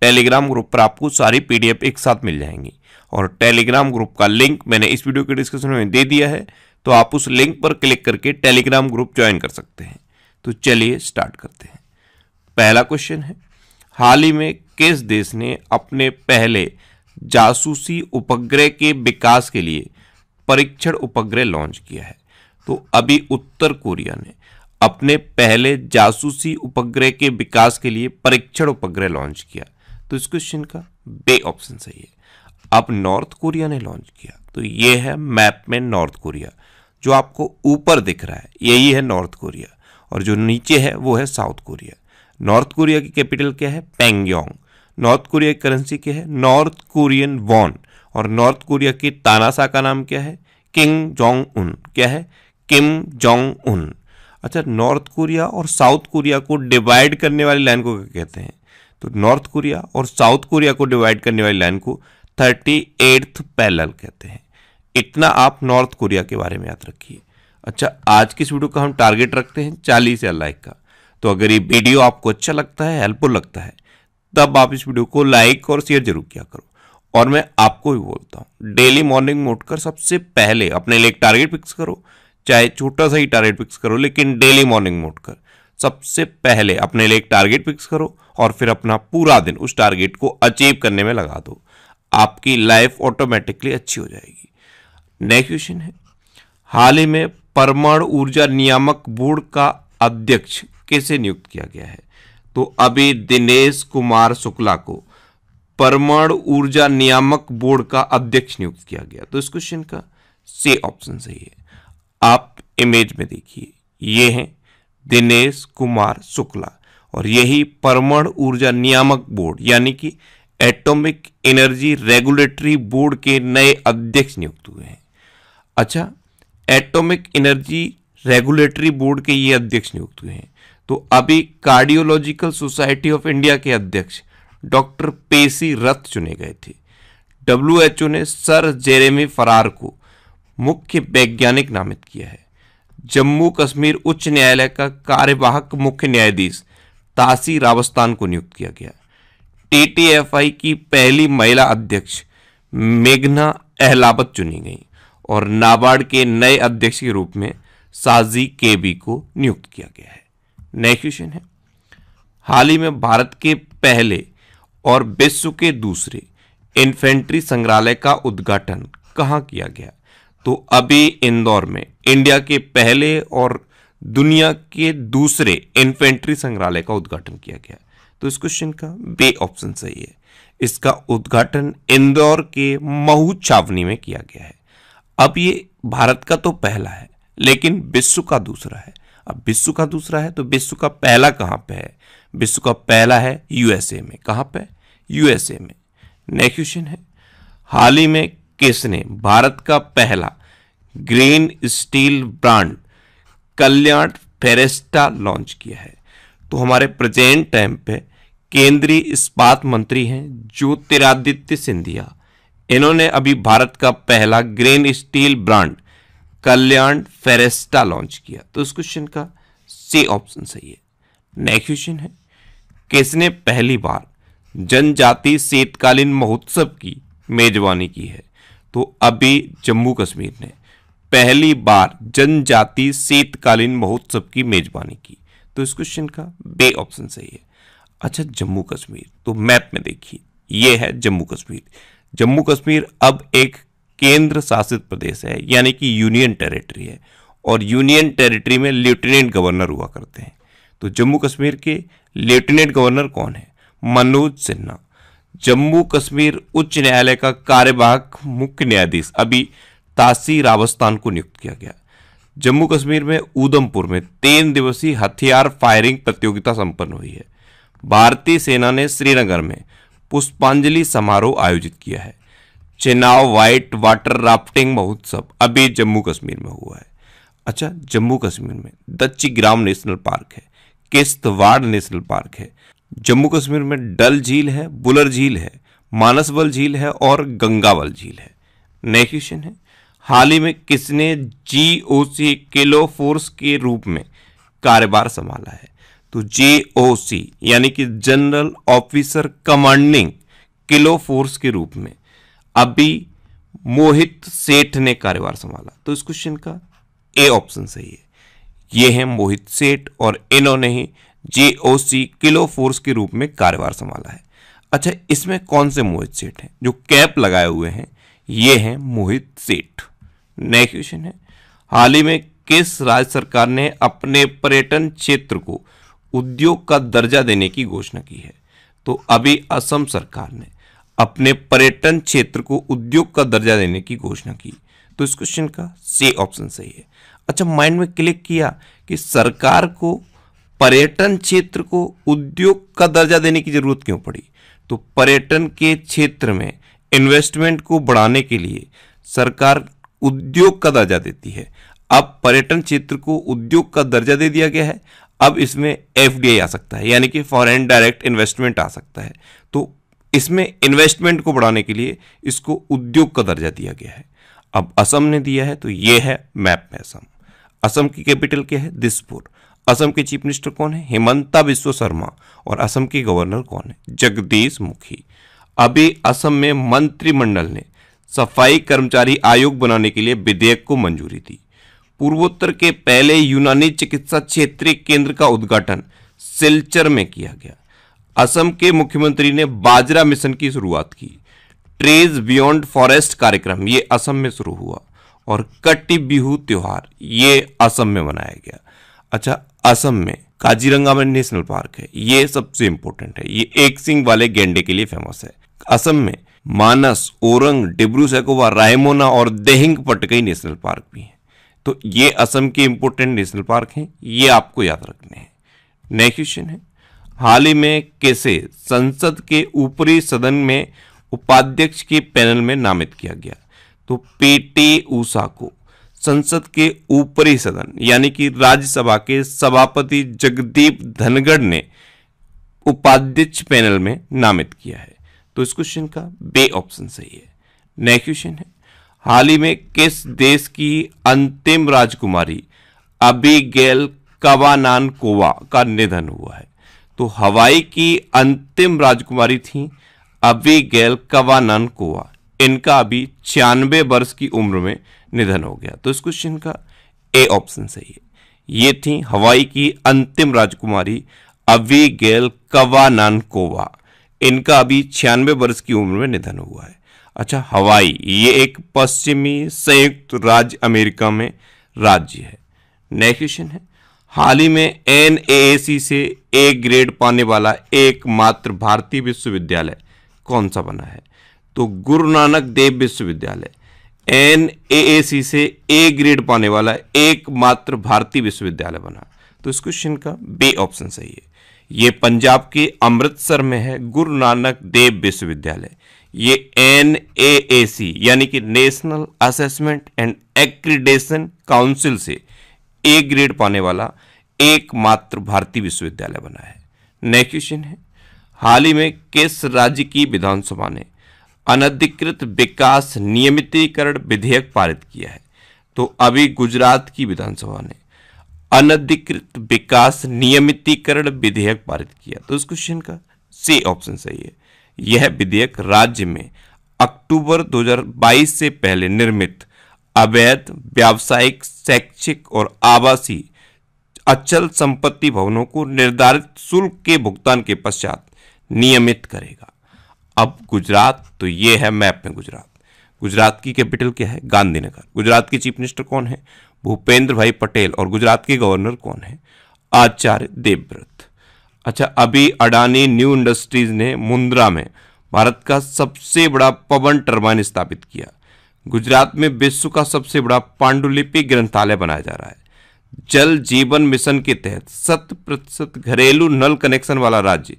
Telegram group पर आपको सारी पीडीएफ एक साथ मिल जाएंगी और टेलीग्राम ग्रुप का लिंक मैंने इस वीडियो के डिस्क्रिप्शन में दे दिया है तो आप उस लिंक पर क्लिक करके टेलीग्राम ग्रुप ज्वाइन कर सकते हैं तो चलिए स्टार्ट करते हैं पहला क्वेश्चन है हाल ही में किस देश ने अपने पहले जासूसी उपग्रह के विकास के लिए परीक्षण उपग्रह लॉन्च किया है तो अभी उत्तर कोरिया ने अपने पहले जासूसी उपग्रह के विकास के लिए परीक्षण उपग्रह लॉन्च किया तो इस क्वेश्चन का बे ऑप्शन सही है अब नॉर्थ कोरिया ने लॉन्च किया तो ये है मैप में नॉर्थ कोरिया जो आपको ऊपर दिख रहा है यही है नॉर्थ कोरिया और जो नीचे है वो है साउथ कोरिया नॉर्थ कोरिया की कैपिटल क्या है पेंगयोंग नॉर्थ कोरिया की करेंसी क्या है नॉर्थ कोरियन वॉन और नॉर्थ कोरिया के तानासा का नाम क्या है किंग जोंग उन क्या है किम जोंग उन अच्छा नॉर्थ कोरिया और साउथ कोरिया को डिवाइड करने वाली लाइन को क्या कहते हैं तो नॉर्थ कोरिया और साउथ कोरिया को डिवाइड करने वाली लाइन को थर्टी एट्थ पैरल कहते हैं इतना आप नॉर्थ कोरिया के बारे में याद रखिए अच्छा आज की इस वीडियो का हम टारगेट रखते हैं चालीस या लाइक का तो अगर ये वीडियो आपको अच्छा लगता है हेल्पफुल लगता है तब आप इस वीडियो को लाइक और शेयर जरूर किया करो और मैं आपको भी बोलता हूँ डेली मॉर्निंग में उठकर सबसे पहले अपने लिए एक टारगेट फिक्स करो चाहे छोटा सा ही टारगेट फिक्स करो लेकिन डेली मॉर्निंग में उठकर सबसे पहले अपने लिए एक टारगेट फिक्स करो और फिर अपना पूरा दिन उस टारगेट को अचीव करने में लगा दो आपकी लाइफ ऑटोमेटिकली अच्छी हो जाएगी नेक्स्ट क्वेश्चन है हाल ही में परमाणु ऊर्जा नियामक बोर्ड का अध्यक्ष कैसे नियुक्त किया गया है तो अभी दिनेश कुमार शुक्ला को परमाणु ऊर्जा नियामक बोर्ड का अध्यक्ष नियुक्त किया गया तो इस क्वेश्चन का सी ऑप्शन सही है आप इमेज में देखिए ये हैं दिनेश कुमार शुक्ला और यही परमाणु ऊर्जा नियामक बोर्ड यानी कि एटॉमिक एनर्जी रेगुलेटरी बोर्ड के नए अध्यक्ष नियुक्त हुए हैं अच्छा एटॉमिक एनर्जी रेगुलेटरी बोर्ड के ये अध्यक्ष नियुक्त हुए हैं तो अभी कार्डियोलॉजिकल सोसाइटी ऑफ इंडिया के अध्यक्ष डॉक्टर पेसी रथ चुने गए थे डब्ल्यू ने सर जेरेमी फरार को मुख्य वैज्ञानिक नामित किया है जम्मू कश्मीर उच्च न्यायालय का कार्यवाहक मुख्य न्यायाधीश तासी रावस्तान को नियुक्त किया गया टीटीएफआई की पहली महिला अध्यक्ष मेघना अहलावत चुनी गई और नाबार्ड के नए अध्यक्ष के रूप में साजी केबी को नियुक्त किया गया है नेक्स्ट क्वेश्चन है हाल ही में भारत के पहले और विश्व के दूसरे इन्फेंट्री संग्रहालय का उद्घाटन कहाँ किया गया तो अभी इंदौर में इंडिया के पहले और दुनिया के दूसरे इन्फेंट्री संग्रहालय का उद्घाटन किया गया तो इस क्वेश्चन का बे ऑप्शन सही है इसका उद्घाटन इंदौर के महू छावनी में किया गया है अब ये भारत का तो पहला है लेकिन विश्व का दूसरा है अब विश्व का दूसरा है तो विश्व का पहला कहाँ पे है विश्व का पहला है यूएसए में कहां पे यूएसए में नेक्स्ट क्वेश्चन है हाल ही में किसने भारत का पहला green steel brand Kalyan Ferresta launch किया है तो हमारे प्रेजेंट टाइम पे केंद्रीय इस्पात मंत्री हैं ज्योतिरादित्य सिंधिया इन्होंने अभी भारत का पहला green steel brand Kalyan Ferresta launch किया तो इस क्वेश्चन का सी ऑप्शन सही है नेक्स्ट क्वेश्चन है किसने पहली बार जनजाति शीतकालीन महोत्सव की मेजबानी की है तो अभी जम्मू कश्मीर ने पहली बार जनजाति शीतकालीन महोत्सव की मेजबानी की तो इस क्वेश्चन का बे ऑप्शन सही है अच्छा जम्मू कश्मीर तो मैप में देखिए यह है जम्मू कश्मीर जम्मू कश्मीर अब एक केंद्र शासित प्रदेश है यानी कि यूनियन टेरिटरी है और यूनियन टेरिटरी में लेफ्टिनेंट गवर्नर हुआ करते हैं तो जम्मू कश्मीर के लेफ्टिनेंट गवर्नर कौन है मनोज सिन्हा जम्मू कश्मीर उच्च न्यायालय का कार्यवाहक मुख्य न्यायाधीश अभी तासी रावस्थान को नियुक्त किया गया जम्मू कश्मीर में उधमपुर में तीन दिवसीय हथियार फायरिंग प्रतियोगिता संपन्न हुई है भारतीय सेना ने श्रीनगर में पुष्पांजलि समारोह आयोजित किया है चेनाव व्हाइट वाटर राफ्टिंग महोत्सव अभी जम्मू कश्मीर में हुआ है अच्छा जम्मू कश्मीर में दच्ची ग्राम नेशनल पार्क है किश्तवाड़ नेशनल पार्क है जम्मू कश्मीर में डल झील है बुलर झील है मानसबल झील है और गंगावल झील है नेक्स्ट क्वेश्चन है हाल ही में किसने जी ओ सी किलो फोर्स के रूप में कार्यभार संभाला है तो जे ओ सी यानी कि general officer commanding kilo force के रूप में अभी मोहित सेठ ने कार्यभार संभाला तो इस क्वेश्चन का ए ऑप्शन सही है ये है मोहित सेठ और इन्होंने ही जे ओ सी किलो फोर्स के रूप में कार्यभार संभाला है अच्छा इसमें कौन से मोहित सेठ हैं जो कैप लगाए हुए हैं ये हैं मोहित सेठ नेक्स्ट क्वेश्चन है हाल ही में किस राज्य सरकार ने अपने पर्यटन क्षेत्र को उद्योग का दर्जा देने की घोषणा की है तो अभी असम सरकार ने अपने पर्यटन क्षेत्र को उद्योग का दर्जा देने की घोषणा की तो इस क्वेश्चन का सी ऑप्शन सही है अच्छा माइंड में क्लिक किया कि सरकार को पर्यटन क्षेत्र को उद्योग का दर्जा देने की जरूरत क्यों पड़ी तो पर्यटन के क्षेत्र में इन्वेस्टमेंट को बढ़ाने के लिए सरकार उद्योग का दर्जा देती है अब पर्यटन क्षेत्र को उद्योग का दर्जा दे दिया गया है अब इसमें एफ आ सकता है यानी कि फॉरेन डायरेक्ट इन्वेस्टमेंट आ सकता है तो इसमें इन्वेस्टमेंट को बढ़ाने के लिए इसको उद्योग का दर्जा दिया गया है अब असम ने दिया है तो ये है मैप में असम असम की कैपिटल क्या है दिसपुर असम के चीफ मिनिस्टर कौन है हेमंता विश्व शर्मा और असम के गवर्नर कौन है जगदीश मुखी अभी असम में मंत्रिमंडल ने सफाई कर्मचारी आयोग बनाने के लिए विधेयक को मंजूरी दी पूर्वोत्तर के पहले यूनानी चिकित्सा क्षेत्रीय केंद्र का उद्घाटन सिलचर में किया गया असम के मुख्यमंत्री ने बाजरा मिशन की शुरुआत की ट्रेज बियॉन्ड फॉरेस्ट कार्यक्रम ये असम में शुरू हुआ और कट्टी बिहू त्योहार ये असम में मनाया गया अच्छा असम में काजीरंगा में नेशनल पार्क है ये सबसे इंपोर्टेंट है ये एक सिंह वाले गेंडे के लिए फेमस है असम में मानस ओरंग डिब्रू सैकोवा रायमोना और देहिंग पटकई नेशनल पार्क भी हैं तो ये असम के इंपोर्टेंट नेशनल पार्क हैं ये आपको याद रखने हैं नेक्स्ट क्वेश्चन है हाल ही में कैसे संसद के ऊपरी सदन में उपाध्यक्ष के पैनल में नामित किया गया तो पेटे ऊषा को संसद के ऊपरी सदन यानी कि राज्यसभा के सभापति जगदीप धनगढ़ ने उपाध्यक्ष पैनल में नामित किया है तो इस क्वेश्चन का बे ऑप्शन सही है नेक्स्ट क्वेश्चन है हाल ही में किस देश की अंतिम राजकुमारी अबीगेल कवानान कोवा का निधन हुआ है तो हवाई की अंतिम राजकुमारी थी अबीगेल कवानान कोवा इनका अभी छियानवे वर्ष की उम्र में निधन हो गया तो इस क्वेश्चन का ए ऑप्शन सही है ये थी हवाई की अंतिम राजकुमारी अवी अविगेल कवानानकोवा इनका अभी छियानवे वर्ष की उम्र में निधन हुआ है अच्छा हवाई ये एक पश्चिमी संयुक्त राज्य अमेरिका में राज्य है नेक्स्ट क्वेश्चन है हाल ही में एन से ए ग्रेड पाने वाला एकमात्र भारतीय विश्वविद्यालय कौन सा बना है तो गुरु नानक देव विश्वविद्यालय एन ए ए सी से ए ग्रेड पाने वाला एकमात्र भारतीय विश्वविद्यालय बना तो इस क्वेश्चन का बे ऑप्शन सही है ये पंजाब के अमृतसर में है गुरु नानक देव विश्वविद्यालय ये एन ए ए सी यानी कि national assessment and accreditation council से ए ग्रेड पाने वाला एकमात्र भारतीय विश्वविद्यालय बना है नेक्स्ट क्वेश्चन है हाल ही में किस राज्य की विधानसभा ने अनधिकृत विकास नियमितीकरण विधेयक पारित किया है तो अभी गुजरात की विधानसभा ने अनधिकृत विकास नियमितीकरण विधेयक पारित किया तो इस क्वेश्चन का सी ऑप्शन सही है यह विधेयक राज्य में अक्टूबर 2022 से पहले निर्मित अवैध व्यावसायिक शैक्षिक और आवासीय अचल संपत्ति भवनों को निर्धारित शुल्क के भुगतान के पश्चात नियमित करेगा अब गुजरात तो ये है मैप में गुजरात गुजरात की कैपिटल क्या है गांधीनगर गुजरात के चीफ मिनिस्टर कौन है भूपेंद्र भाई पटेल और गुजरात के गवर्नर कौन है आचार्य देवव्रत अच्छा अभी अडानी न्यू इंडस्ट्रीज ने मुंद्रा में भारत का सबसे बड़ा पवन टर्बाइन स्थापित किया गुजरात में विश्व का सबसे बड़ा पांडुलिपि ग्रंथालय बनाया जा रहा है जल जीवन मिशन के तहत शत प्रतिशत घरेलू नल कनेक्शन वाला राज्य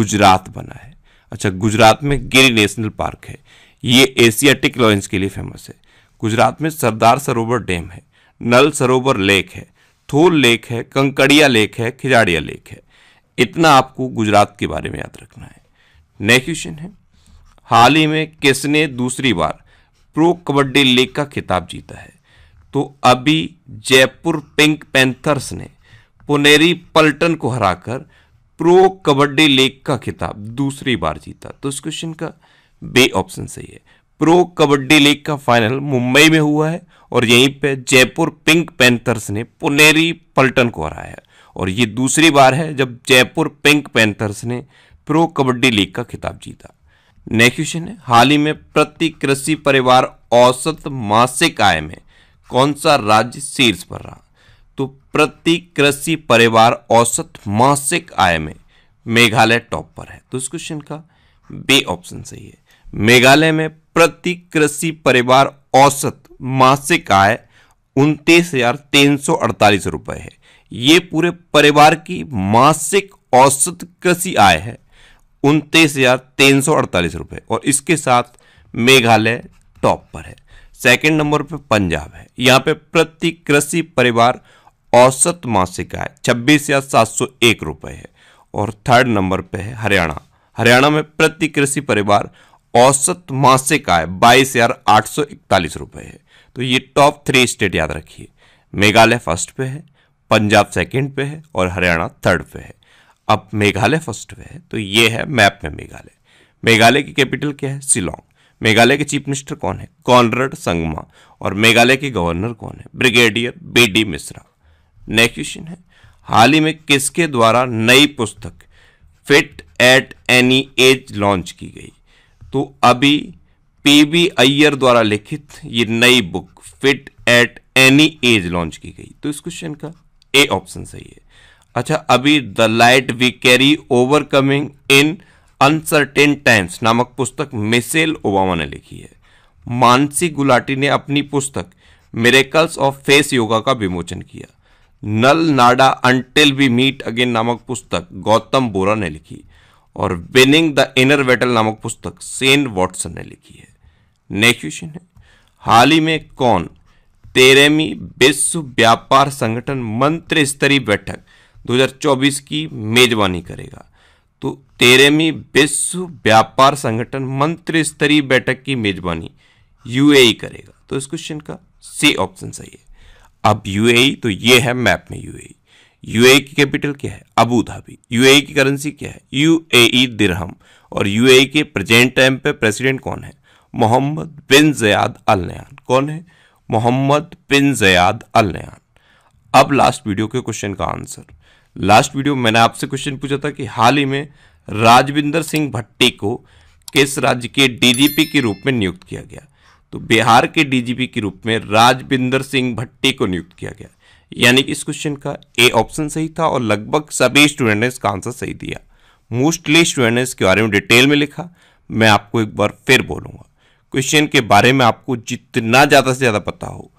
गुजरात बना है अच्छा गुजरात में गिरी नेशनल पार्क है ये एशियाटिक लॉयंस के लिए फेमस है गुजरात में सरदार सरोवर डैम है नल सरोवर लेक है थोल लेक है कंकड़िया लेक है खिजाड़िया लेक है इतना आपको गुजरात के बारे में याद रखना है नेक्स्ट क्वेश्चन है हाल ही में किसने दूसरी बार प्रो कबड्डी लीग का खिताब जीता है तो अभी जयपुर पिंक पैंथर्स ने पुनेरी पल्टन को हराकर प्रो कबड्डी लीग का खिताब दूसरी बार जीता तो इस क्वेश्चन का बे ऑप्शन सही है प्रो कबड्डी लीग का फाइनल मुंबई में हुआ है और यहीं पे जयपुर पिंक पैंथर्स ने पुनेरी पल्टन को हराया है और ये दूसरी बार है जब जयपुर पिंक पैंथर्स ने प्रो कबड्डी लीग का खिताब जीता नेक्स्ट क्वेश्चन है हाल ही में प्रति कृषि परिवार औसत मासिक आय में कौन सा राज्य शीर्ष पर रहा तो प्रति कृषि परिवार औसत मासिक आय में मेघालय टॉप पर है तो इस क्वेश्चन का बे ऑप्शन सही है मेघालय में प्रति कृषि परिवार औसत मासिक आय उनतीस हजार तीन सौ अड़तालीस रुपए है ये पूरे परिवार की मासिक औसत कृषि आय है उनतीस हजार तीन सौ अड़तालीस रुपये और इसके साथ मेघालय टॉप पर है सेकंड नंबर पे पंजाब है यहाँ पे प्रति कृषि परिवार औसत मासिक आय छब्बीस या सात सौ एक रुपये है और थर्ड नंबर पे है हरियाणा हरियाणा में प्रति कृषि परिवार औसत मासिक आय बाईस हजार आठ सौ इकतालीस रुपये है तो ये टॉप थ्री स्टेट याद रखिए मेघालय फर्स्ट पे है पंजाब सेकंड पे है और हरियाणा थर्ड पे है अब मेघालय फर्स्ट पे है तो ये है मैप में मेघालय मेघालय की कैपिटल क्या है शिलोंग मेघालय के चीफ मिनिस्टर कौन है कॉनरड संगमा और मेघालय के गवर्नर कौन है brigadier B D Mishra next question है हाल ही में किसके द्वारा नई पुस्तक fit at any age launch की गई तो अभी पी बी अय्यर द्वारा लिखित ये नई book fit at any age launch की गई तो इस क्वेश्चन का ए ऑप्शन सही है अच्छा अभी the light we carry overcoming in uncertain times नामक पुस्तक मिसेल ओबामा ने लिखी है मानसी गुलाटी ने अपनी पुस्तक मेरेकल्स ऑफ फेस योगा का विमोचन किया नल नाडा अंटिल वी मीट अगेन नामक पुस्तक गौतम बोरा ने लिखी और विनिंग द इनर बैटल नामक पुस्तक सेन वॉटसन ने लिखी है नेक्स्ट क्वेश्चन है हाल ही में कौन तेरहवीं विश्व व्यापार संगठन मंत्र स्तरीय बैठक 2024 की मेजबानी करेगा तो तेरहवीं विश्व व्यापार संगठन मंत्र स्तरीय बैठक की मेजबानी यूएई करेगा तो इस क्वेश्चन का सी ऑप्शन सही है अब यूएई e तो ये है मैप में यूएई यूएई e। e की कैपिटल क्या है अबू धाबी यूएई की करेंसी क्या है यूएई दिरहम और यूएई के प्रेजेंट टाइम पे प्रेसिडेंट कौन है मोहम्मद बिन जयाद अल नयान कौन है मोहम्मद बिन जयाद अल नयान अब लास्ट वीडियो के क्वेश्चन का आंसर लास्ट वीडियो मैंने आपसे क्वेश्चन पूछा था कि हाल ही में राजविंदर सिंह भट्टी को किस राज्य के डीजीपी के रूप में नियुक्त किया गया तो बिहार के डीजीपी के रूप में राजबिंदर सिंह भट्टी को नियुक्त किया गया यानी कि इस क्वेश्चन का ए ऑप्शन सही था और लगभग सभी स्टूडेंट ने इसका आंसर सही दिया मोस्टली स्टूडेंट ने इसके बारे में डिटेल में लिखा मैं आपको एक बार फिर बोलूँगा क्वेश्चन के बारे में आपको जितना ज़्यादा से ज़्यादा पता हो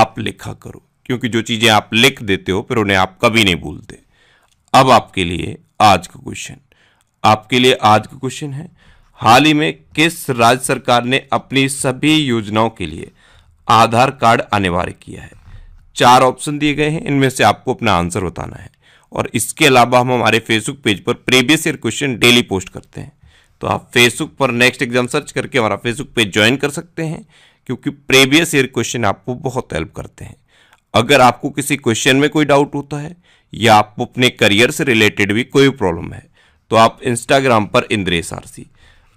आप लिखा करो क्योंकि जो चीज़ें आप लिख देते हो फिर उन्हें आप कभी नहीं भूलते अब आपके लिए आज का क्वेश्चन आपके लिए आज का क्वेश्चन है हाल ही में किस राज्य सरकार ने अपनी सभी योजनाओं के लिए आधार कार्ड अनिवार्य किया है चार ऑप्शन दिए गए हैं इनमें से आपको अपना आंसर बताना है और इसके अलावा हम हमारे फेसबुक पेज पर previous year question daily post करते हैं तो आप फेसबुक पर नेक्स्ट एग्जाम सर्च करके हमारा फेसबुक पेज ज्वाइन कर सकते हैं क्योंकि प्रीवियस ईयर क्वेश्चन आपको बहुत हेल्प करते हैं अगर आपको किसी क्वेश्चन में कोई डाउट होता है या आपको अपने करियर से रिलेटेड भी कोई प्रॉब्लम है तो आप इंस्टाग्राम पर इंद्रेश आरसी